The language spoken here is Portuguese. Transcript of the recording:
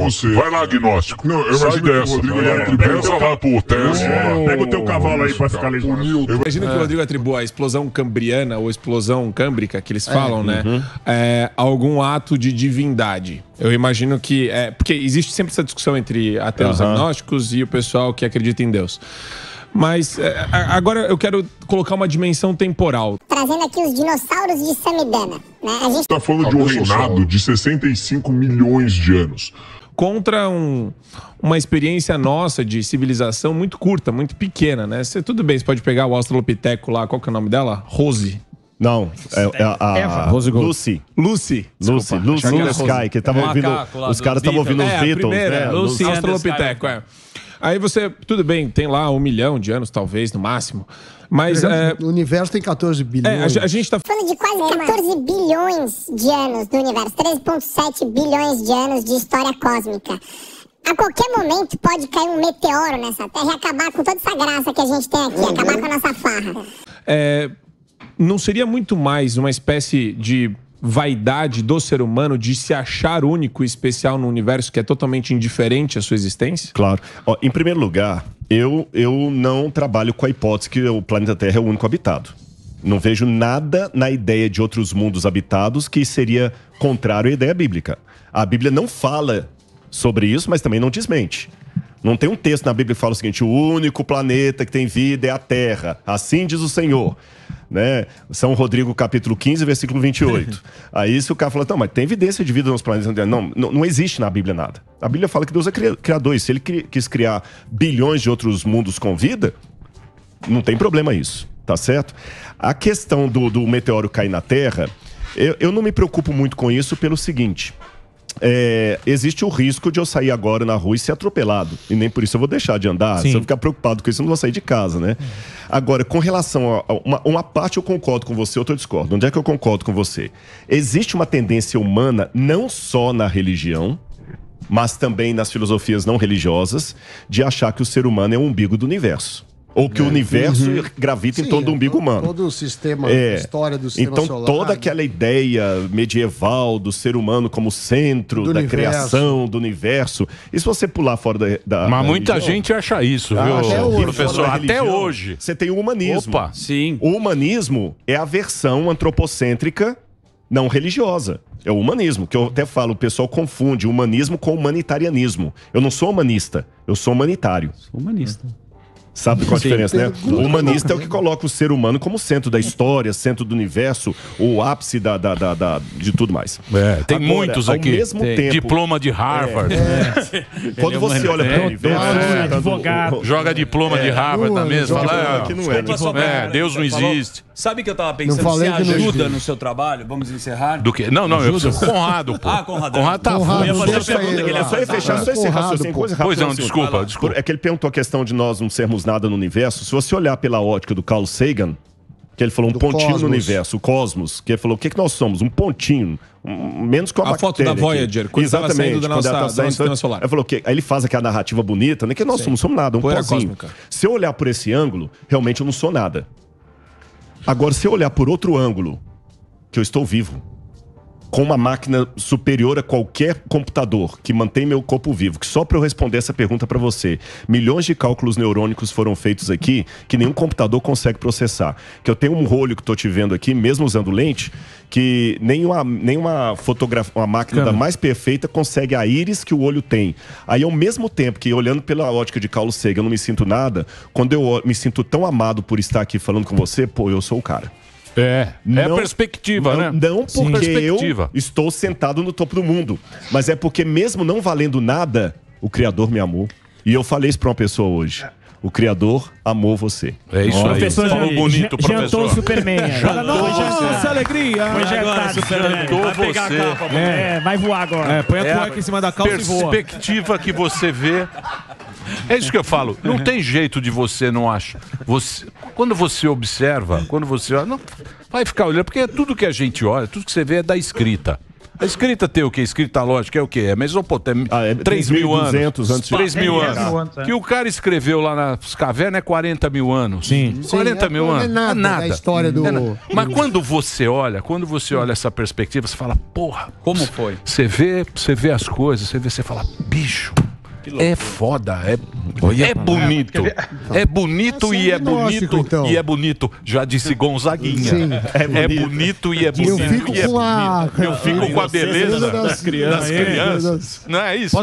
você. Vai lá, agnóstico. Não, eu Sai dessa. Rodrigo é, Tribuza lá pro É. Pega o teu cavalo aí pra tá ficar legal. Imagina que o é. Rodrigo atribua a explosão cambriana ou explosão câmbrica, que eles é. falam, né? Uhum. É, algum ato de divindade. Eu imagino que. É, porque existe sempre essa discussão entre ateus uhum. agnósticos e o pessoal que acredita em Deus. Mas é, agora eu quero colocar uma dimensão temporal. Trazendo aqui os dinossauros de Samidana. Né? A gente está falando de um reinado de 65 milhões de anos contra um, uma experiência nossa de civilização muito curta, muito pequena, né? Você, tudo bem, você pode pegar o Australopiteco lá, qual que é o nome dela? Rose. Não, é, é a, é, Eva. Rose Gold. Lucy. Lucy. Lucy. Lucy, Lucy Sky, que tava é. ouvindo. Os caras é, estavam ouvindo os Beatles, né? Lucy Australopiteco, é. Aí você, tudo bem, tem lá um milhão de anos, talvez, no máximo. Mas. É, o universo tem 14 bilhões. É, a, a gente está falando de quase 14 bilhões de anos do universo, 3,7 bilhões de anos de história cósmica. A qualquer momento pode cair um meteoro nessa Terra e acabar com toda essa graça que a gente tem aqui, uhum. acabar com a nossa farra. É, não seria muito mais uma espécie de vaidade do ser humano de se achar único e especial no universo que é totalmente indiferente à sua existência? Claro. Ó, em primeiro lugar, eu, eu não trabalho com a hipótese que o planeta Terra é o único habitado. Não vejo nada na ideia de outros mundos habitados que seria contrário à ideia bíblica. A Bíblia não fala sobre isso, mas também não desmente. Não tem um texto na Bíblia que fala o seguinte: o único planeta que tem vida é a Terra. Assim diz o Senhor né? São Rodrigo, capítulo 15, versículo 28. Aí se o cara fala, não, mas tem evidência de vida nos planetas. Não, não, não existe na Bíblia nada. A Bíblia fala que Deus é criador. E se ele quis criar bilhões de outros mundos com vida, não tem problema isso, tá certo? A questão do, do meteoro cair na Terra, eu, eu não me preocupo muito com isso pelo seguinte é, existe o risco de eu sair agora na rua e ser atropelado. E nem por isso eu vou deixar de andar. Sim. Se eu ficar preocupado com isso, eu não vou sair de casa, né? Agora, com relação a uma, uma, parte eu concordo com você, outra eu discordo. Onde é que eu concordo com você? Existe uma tendência humana, não só na religião, mas também nas filosofias não religiosas, de achar que o ser humano é o umbigo do universo ou que é. o né? universo uhum. gravita Sim, em torno do umbigo humano. Todo o sistema, é. história do sistema então, solar. Então toda né? aquela ideia medieval do ser humano como centro do da universo. criação, do universo, e se você pular fora da... da Mas da muita religião, gente acha isso, ah, viu, até hoje, professor? Religião, até hoje. Você tem o humanismo. Opa, sim. O humanismo é a versão antropocêntrica não religiosa. É o humanismo, que eu até falo, o pessoal confunde humanismo com humanitarianismo. Eu não sou humanista, eu sou humanitário. Sou humanista. É. Sabe qual a diferença, né? O humanista é o que coloca o ser humano como centro da história, centro do universo, o ápice da, da, da, da de tudo mais. É, tem Agora, muitos aqui. Mesmo tempo, diploma de Harvard. É. É. Quando é você olha para o universo. É, tá advogado. Joga diploma de é. Harvard na mesa Fala, que não é. Né? Deus não existe. Sabe o que eu tava pensando? você ajuda no seu trabalho? Vamos encerrar? Do que? Não, não, eu preciso. Conrado, pô. Ah, Conrado. Conrado tá Conrado, Eu ia fazer a pergunta que ele ia fechar, só esse raciocínio. Pois não, desculpa, desculpa. É que ele perguntou a questão de nós não sermos temos nada no universo, se você olhar pela ótica do Carl Sagan, que ele falou um pontinho cosmos. no universo, o cosmos, que ele falou, o que, que nós somos? Um pontinho, um, menos que uma a foto da Voyager, aqui. quando Exatamente, saindo da nossa, ela, tá saindo, da nossa então, solar. Ele falou que aí ele faz aquela narrativa bonita, né? Que nós Sim. somos, somos nada, um Poeira pozinho. Cósmica. Se eu olhar por esse ângulo, realmente eu não sou nada. Agora, se eu olhar por outro ângulo, que eu estou vivo, com uma máquina superior a qualquer computador que mantém meu corpo vivo, que só para eu responder essa pergunta para você, milhões de cálculos neurônicos foram feitos aqui que nenhum computador consegue processar. Que eu tenho um rolho que estou te vendo aqui, mesmo usando lente, que nenhuma, nenhuma fotografia, uma máquina da mais perfeita consegue a íris que o olho tem. Aí, ao mesmo tempo que olhando pela ótica de Carlos Sega, eu não me sinto nada, quando eu me sinto tão amado por estar aqui falando com você, pô, eu sou o cara. É, é não, perspectiva, não, né? Não porque eu estou sentado no topo do mundo, mas é porque mesmo não valendo nada, o Criador me amou. E eu falei isso para uma pessoa hoje. O Criador amou você. É isso aí. Professor Falou bonito, professor. Jantou Superman. jantou Nossa, alegria. Foi agora, Superman. Jantou vai pegar você. a capa. É. é, vai voar agora. É, põe a é cueca em cima da calça e voa. perspectiva que você vê é isso que eu falo. Não tem jeito de você não achar. Você, quando você observa, quando você olha, não, vai ficar olhando, porque é tudo que a gente olha, tudo que você vê é da escrita. A escrita tem o quê? Escrita lógica é o quê? É Mesopotâmia. Ah, é 3 mil anos. Antes 3 é, mil anos. É. Que o cara escreveu lá nas cavernas é 40 mil anos. Sim. 40 Sim, mil é, anos. Não é nada. É nada. É história do... É Mas quando você olha, quando você olha essa perspectiva, você fala, porra. Como foi? Você vê, você vê as coisas, você vê, você fala, bicho é foda, é, é bonito. É bonito e é, é bonito então. e é bonito. Já disse Gonzaguinha. Sim. É bonito é e é bonito. É Eu fico com a beleza das crianças. Não é isso?